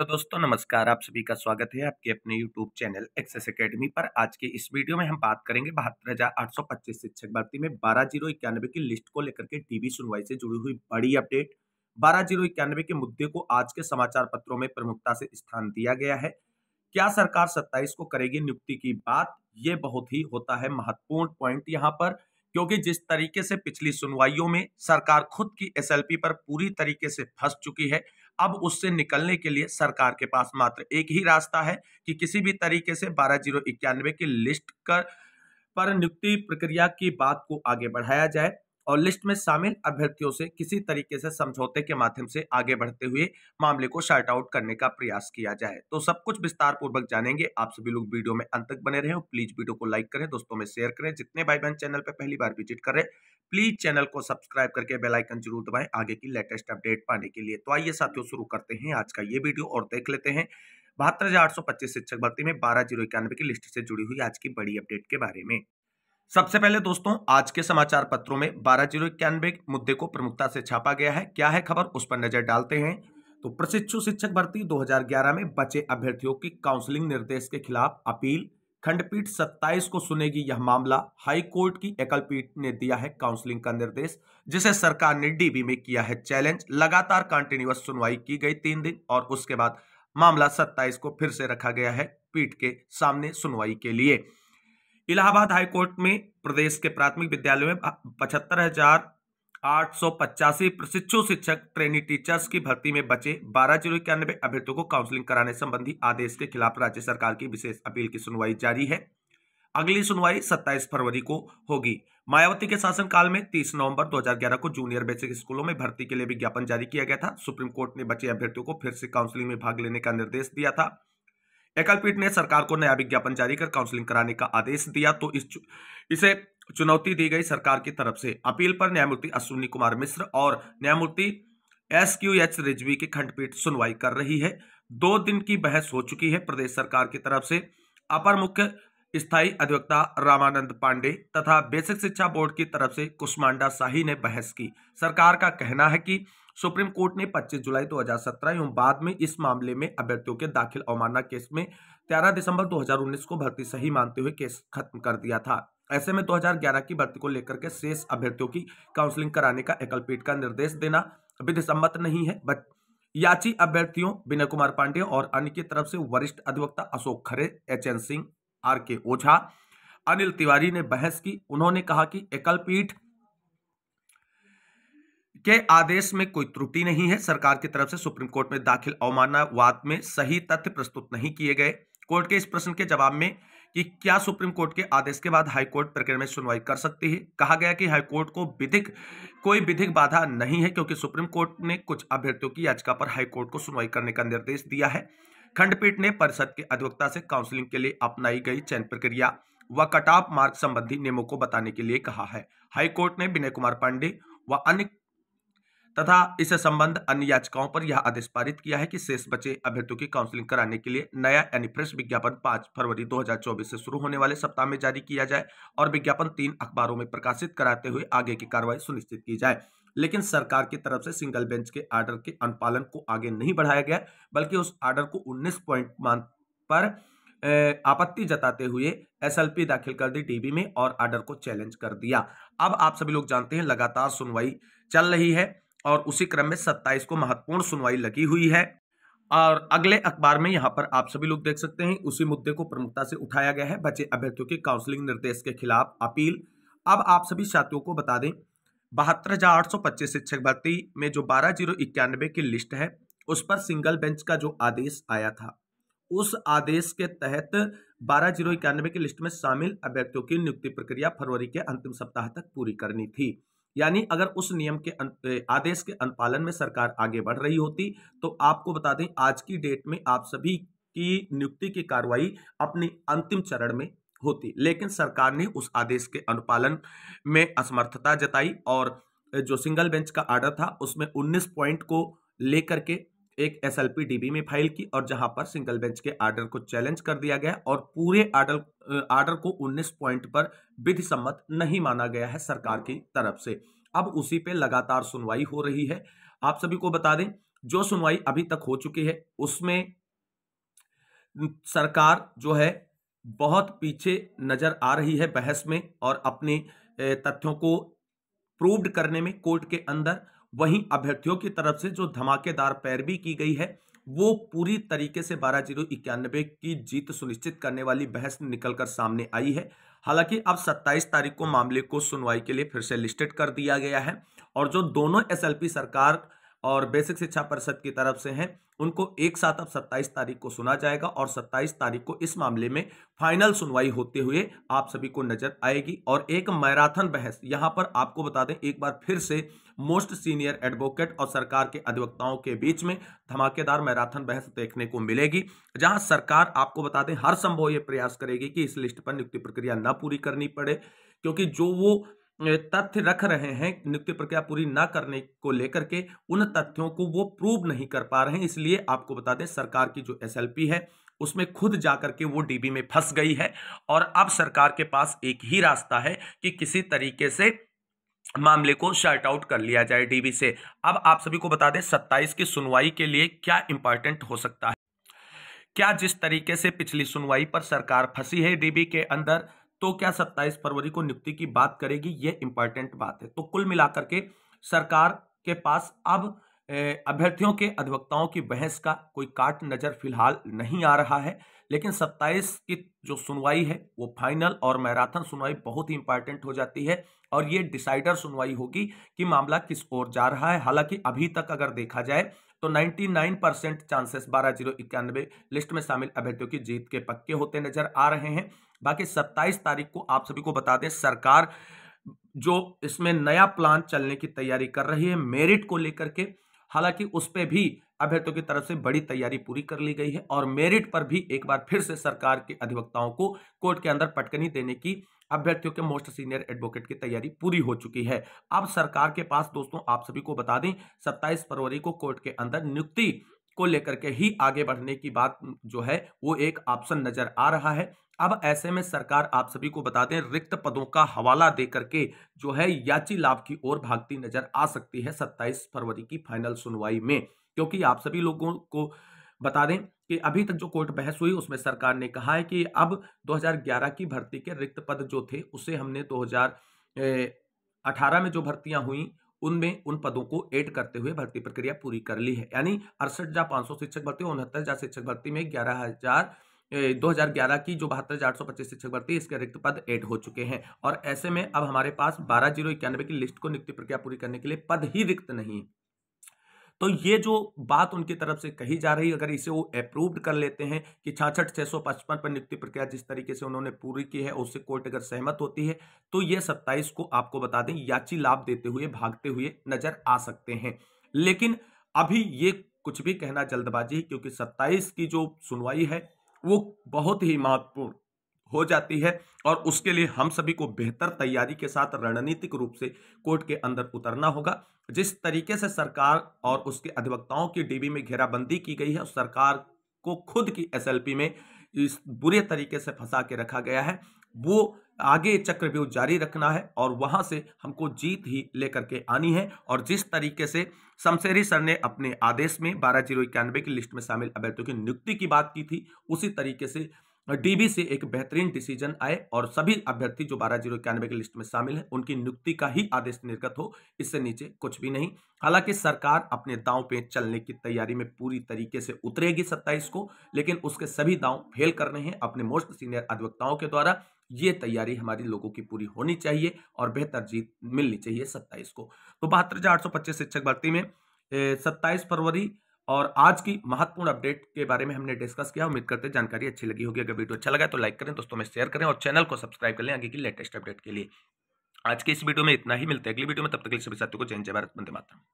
तो दोस्तों नमस्कार आप सभी का स्वागत है आपके अपने YouTube चैनल एक्सेस एकेडमी पर आज के इस वीडियो में हम बात करेंगे बहत्तर हजार आठ सौ पच्चीस शिक्षक भर्ती में बारह जीरो इक्यानवे की लिस्ट को लेकर के टीवी सुनवाई से जुड़ी हुई बड़ी अपडेट बारह जीरो इक्यानवे के मुद्दे को आज के समाचार पत्रों में प्रमुखता से स्थान दिया गया है क्या सरकार सत्ताईस को करेगी नियुक्ति की बात ये बहुत ही होता है महत्वपूर्ण पॉइंट यहाँ पर क्योंकि जिस तरीके से पिछली सुनवाईयों में सरकार खुद की एसएलपी पर पूरी तरीके से फंस चुकी है अब उससे निकलने के लिए सरकार के पास मात्र एक ही रास्ता है कि किसी भी तरीके से बारह जीरो इक्यानवे की लिस्ट कर पर नियुक्ति प्रक्रिया की बात को आगे बढ़ाया जाए और लिस्ट में शामिल अभ्यर्थियों से किसी तरीके से समझौते के माध्यम से आगे बढ़ते हुए मामले को शार्ट आउट करने का प्रयास किया जाए तो सब कुछ विस्तार पूर्वक जानेंगे आप सभी लोग वीडियो में अंत तक बने रहे प्लीज वीडियो को लाइक करें दोस्तों में शेयर करें जितने भाई बहन चैनल पर पहली बार विजिट करें प्लीज चैनल को सब्सक्राइब करके बेल आइकन जरूर दबाएं आगे की लेटेस्ट अपडेट पाने के लिए तो आइए साथियों शुरू करते हैं आज का ये वीडियो और देख लेते हैं बहत्तर हजार सौ पच्चीस शिक्षक भर्ती में बारह जीरो इक्यानवे की लिस्ट से जुड़ी हुई आज की बड़ी अपडेट के बारे में सबसे पहले दोस्तों आज के समाचार पत्रों में बारह जीरो इक्यानवे मुद्दे को प्रमुखता से छापा गया है क्या है खबर उस पर नजर डालते हैं तो प्रशिक्षु शिक्षक भर्ती 2011 में बचे अभ्यर्थियों की काउंसलिंग निर्देश के खिलाफ अपील खंडपीठ 27 को सुनेगी यह मामला हाई कोर्ट की एकल पीठ ने दिया है काउंसलिंग का निर्देश जिसे सरकार ने डीबी में किया है चैलेंज लगातार कंटिन्यूस सुनवाई की गई तीन दिन और उसके बाद मामला 27 को फिर से रखा गया है पीठ के सामने सुनवाई के लिए इलाहाबाद हाईकोर्ट में प्रदेश के प्राथमिक विद्यालयों में पचहत्तर हजार आठ प्रशिक्षु शिक्षक ट्रेनी टीचर्स की भर्ती में बचे बारह जीरो इक्यानबे अभ्यर्थियों को काउंसलिंग कराने संबंधी आदेश के खिलाफ राज्य सरकार की विशेष अपील की सुनवाई जारी है अगली सुनवाई 27 फरवरी को होगी मायावती के शासनकाल में 30 नवंबर 2011 को जूनियर बेसिक स्कूलों में भर्ती के लिए विज्ञापन जारी किया गया था सुप्रीम कोर्ट ने बचे अभ्यर्थियों को फिर से काउंसलिंग में भाग लेने का निर्देश दिया था एकलपीठ ने सरकार को नया विज्ञापन जारी कर काउंसलिंग कराने का आदेश दिया तो इस इसे चुनौती दी गई सरकार की तरफ से अपील पर न्यायमूर्ति अश्विनी कुमार मिश्र और न्यायमूर्ति एस क्यू एच रिजवी की खंडपीठ सुनवाई कर रही है दो दिन की बहस हो चुकी है प्रदेश सरकार की तरफ से अपर मुख्य स्थायी अधिवक्ता रामानंद पांडे तथा बेसिक शिक्षा बोर्ड की तरफ से कुष्मांडा शाही ने बहस की सरकार का कहना है कि सुप्रीम कोर्ट ने 25 जुलाई 2017 एवं बाद में इस मामले में अभ्यर्थियों के दाखिल अवमानना केस में 13 दिसंबर 2019 को भर्ती सही मानते हुए केस खत्म कर दिया था ऐसे में 2011 की भर्ती को लेकर के शेष अभ्यर्थियों की काउंसलिंग कराने का एकलपीठ का निर्देश देना विधि सम्मत नहीं है बट याची अभ्यर्थियों विनय कुमार पांडे और अन्य की तरफ से वरिष्ठ अधिवक्ता Ashok Khare H N Singh R K Ojha Anil Tiwari ने बहस की उन्होंने कहा कि एकलपीठ के आदेश में कोई त्रुटि नहीं है सरकार की तरफ से सुप्रीम कोर्ट में दाखिल अवमानवाद वाद में सही तथ्य प्रस्तुत नहीं किए गए कोर्ट के इस प्रश्न के जवाब में कि क्या सुप्रीम कोर्ट के आदेश के बाद हाईकोर्ट प्रकरण में सुनवाई कर सकती है कहा गया कि हाईकोर्ट को विधिक कोई विधिक बाधा नहीं है क्योंकि सुप्रीम कोर्ट ने कुछ अभ्यर्थियों की याचिका पर हाईकोर्ट को सुनवाई करने का निर्देश दिया है खंडपीठ ने परिषद के अधिवक्ता से काउंसलिंग के लिए अपनाई गई चयन प्रक्रिया व कटाप मार्ग संबंधी नियमों को बताने के लिए कहा है हाईकोर्ट ने विनय कुमार पांडे व अन्य तथा इससे संबंध अन्य याचिकाओं पर यह आदेश पारित किया है कि शेष बचे अभ्यर्थियों की काउंसलिंग कराने के लिए नया यानी फ्रेश विज्ञापन 5 फरवरी 2024 से शुरू होने वाले सप्ताह में जारी किया जाए और विज्ञापन तीन अखबारों में प्रकाशित कराते हुए आगे की कार्रवाई सुनिश्चित की जाए लेकिन सरकार की तरफ से सिंगल बेंच के आर्डर के अनुपालन को आगे नहीं बढ़ाया गया बल्कि उस आर्डर को उन्नीस पॉइंट मान पर आपत्ति जताते हुए एसएलपी दाखिल कर दी डीबी में और आर्डर को चैलेंज कर दिया अब आप सभी लोग जानते हैं लगातार सुनवाई चल रही है और उसी क्रम में सत्ताईस को महत्वपूर्ण सुनवाई लगी हुई है और अगले अखबार में यहाँ पर आप सभी लोग देख सकते हैं उसी मुद्दे को प्रमुखता से उठाया गया है बचे अभ्यर्थियों के काउंसलिंग निर्देश के खिलाफ अपील अब आप सभी साथियों को बता दें बहत्तर हजार आठ सौ पच्चीस शिक्षक भर्ती में जो बारह जीरो इक्यानबे की लिस्ट है उस पर सिंगल बेंच का जो आदेश आया था उस आदेश के तहत बारह जीरो इक्यानवे की लिस्ट में शामिल अभ्यर्थियों की नियुक्ति प्रक्रिया फरवरी के अंतिम सप्ताह तक पूरी करनी थी यानी अगर उस नियम के आदेश के अनुपालन में सरकार आगे बढ़ रही होती तो आपको बता दें आज की डेट में आप सभी की नियुक्ति की कार्रवाई अपने अंतिम चरण में होती लेकिन सरकार ने उस आदेश के अनुपालन में असमर्थता जताई और जो सिंगल बेंच का आर्डर था उसमें 19 पॉइंट को लेकर के एक एस एल में फाइल की और जहां पर सिंगल बेंच के आर्डर को चैलेंज कर दिया गया और पूरे आर्डर आर्डर को 19 पॉइंट पर विधि सम्मत नहीं माना गया है सरकार की तरफ से अब उसी पे लगातार सुनवाई हो रही है आप सभी को बता दें जो सुनवाई अभी तक हो चुकी है उसमें सरकार जो है बहुत पीछे नजर आ रही है बहस में और अपने तथ्यों को प्रूव्ड करने में कोर्ट के अंदर वहीं अभ्यर्थियों की तरफ से जो धमाकेदार पैरवी की गई है वो पूरी तरीके से बारह जीरो इक्यानबे की जीत सुनिश्चित करने वाली बहस निकलकर सामने आई है हालांकि अब 27 तारीख को मामले को सुनवाई के लिए फिर से लिस्टेड कर दिया गया है और जो दोनों एसएलपी सरकार और बेसिक शिक्षा परिषद की तरफ से हैं उनको एक साथ अब 27 तारीख को सुना जाएगा और 27 तारीख को इस मामले में फाइनल सुनवाई होते हुए आप सभी को नजर आएगी और एक मैराथन बहस यहां पर आपको बता दें एक बार फिर से मोस्ट सीनियर एडवोकेट और सरकार के अधिवक्ताओं के बीच में धमाकेदार मैराथन बहस देखने को मिलेगी जहां सरकार आपको बता दें हर संभव यह प्रयास करेगी कि इस लिस्ट पर नियुक्ति प्रक्रिया न पूरी करनी पड़े क्योंकि जो वो तथ्य रख रहे हैं नियुक्ति प्रक्रिया पूरी ना करने को लेकर के उन तथ्यों को वो प्रूव नहीं कर पा रहे हैं इसलिए आपको बता दें सरकार की जो एसएलपी है उसमें खुद जाकर के वो डीबी में फंस गई है और अब सरकार के पास एक ही रास्ता है कि किसी तरीके से मामले को शर्ट आउट कर लिया जाए डीबी से अब आप सभी को बता दें सत्ताईस की सुनवाई के लिए क्या इंपॉर्टेंट हो सकता है क्या जिस तरीके से पिछली सुनवाई पर सरकार फंसी है डीबी के अंदर तो क्या सत्ताईस फरवरी को नियुक्ति की बात करेगी ये इंपॉर्टेंट बात है तो कुल मिलाकर के सरकार के पास अब अभ्यर्थियों के अधिवक्ताओं की बहस का कोई काट नजर फिलहाल नहीं आ रहा है लेकिन 27 की जो सुनवाई है वो फाइनल और मैराथन सुनवाई बहुत ही इंपॉर्टेंट हो जाती है और ये डिसाइडर सुनवाई होगी कि मामला किस ओर जा रहा है हालांकि अभी तक अगर देखा जाए तो 99 परसेंट चांसेस बारह जीरो इक्यानवे लिस्ट में शामिल अभ्यर्थियों की जीत के पक्के होते नजर आ रहे हैं बाकी 27 तारीख को आप सभी को बता दें सरकार जो इसमें नया प्लान चलने की तैयारी कर रही है मेरिट को लेकर के हालांकि उस पर भी अभ्यर्थियों की तरफ से बड़ी तैयारी पूरी कर ली गई है और मेरिट पर भी एक बार फिर से सरकार के अधिवक्ताओं को कोर्ट के अंदर पटकनी देने की अभ्यर्थियों के मोस्ट सीनियर एडवोकेट की तैयारी पूरी हो चुकी है अब सरकार के पास दोस्तों आप सभी को बता दें सत्ताईस फरवरी को कोर्ट के अंदर नियुक्ति को लेकर के ही आगे बढ़ने की बात जो है वो एक ऑप्शन नजर आ रहा है अब ऐसे में सरकार आप सभी को बता दें रिक्त पदों का हवाला दे करके जो है याची लाभ की ओर भागती नजर आ सकती है 27 फरवरी की फाइनल सुनवाई में क्योंकि आप सभी लोगों को बता दें कि अभी तक जो कोर्ट बहस हुई उसमें सरकार ने कहा है कि अब 2011 की भर्ती के रिक्त पद जो थे उसे हमने 2018 में जो भर्तियां हुई उनमें उन पदों को एड करते हुए भर्ती प्रक्रिया पूरी कर ली है यानी अड़सठ हजार पाँच सौ शिक्षक भर्ती उनहत्तर हजार शिक्षक भर्ती में ग्यारह हजार ग्यारह की जो बहत्तर हजार आठ सौ पच्चीस शिक्षक भर्ती इसके रिक्त पद एड हो चुके हैं और ऐसे में अब हमारे पास बारह जीरो इक्यानवे की लिस्ट को नियुक्ति प्रक्रिया पूरी करने के लिए पद ही रिक्त नहीं है तो ये जो बात उनकी तरफ से कही जा रही अगर इसे वो अप्रूव्ड कर लेते हैं कि छाछठ छः सौ पचपन पर नियुक्ति प्रक्रिया जिस तरीके से उन्होंने पूरी की है उससे कोर्ट अगर सहमत होती है तो ये सत्ताईस को आपको बता दें याची लाभ देते हुए भागते हुए नजर आ सकते हैं लेकिन अभी ये कुछ भी कहना जल्दबाजी क्योंकि सत्ताईस की जो सुनवाई है वो बहुत ही महत्वपूर्ण हो जाती है और उसके लिए हम सभी को बेहतर तैयारी के साथ रणनीतिक रूप से कोर्ट के अंदर उतरना होगा जिस तरीके से सरकार और उसके अधिवक्ताओं की डीबी में घेराबंदी की गई है सरकार को खुद की एसएलपी में इस बुरे तरीके से फंसा के रखा गया है वो आगे चक्रव्यूह जारी रखना है और वहां से हमको जीत ही लेकर के आनी है और जिस तरीके से शमशेरी सर ने अपने आदेश में बारह जीरो इक्यानवे की लिस्ट में शामिल अभ्यर्थियों की नियुक्ति की बात की थी उसी तरीके से डीबी से एक बेहतरीन डिसीजन आए और सभी अभ्यर्थी जो बारह जीरो इक्यानवे की लिस्ट में शामिल हैं उनकी नियुक्ति का ही आदेश निर्गत हो इससे नीचे कुछ भी नहीं हालांकि सरकार अपने दांव पे चलने की तैयारी में पूरी तरीके से उतरेगी सत्ताईस को लेकिन उसके सभी दांव फेल कर रहे हैं अपने मोस्ट सीनियर अधिवक्ताओं के द्वारा ये तैयारी हमारे लोगों की पूरी होनी चाहिए और बेहतर जीत मिलनी चाहिए सत्ताईस को तो बहत्तर शिक्षक भर्ती में सत्ताईस फरवरी और आज की महत्वपूर्ण अपडेट के बारे में हमने डिस्कस किया उम्मीद करते जानकारी अच्छी लगी होगी अगर वीडियो अच्छा लगा तो लाइक करें दोस्तों में शेयर करें और चैनल को सब्सक्राइब कर लें आगे की लेटेस्ट अपडेट के लिए आज के इस वीडियो में इतना ही मिलते हैं अगली वीडियो में तब तक के लिए सभी साथियों को जय जय भारत बंदे माता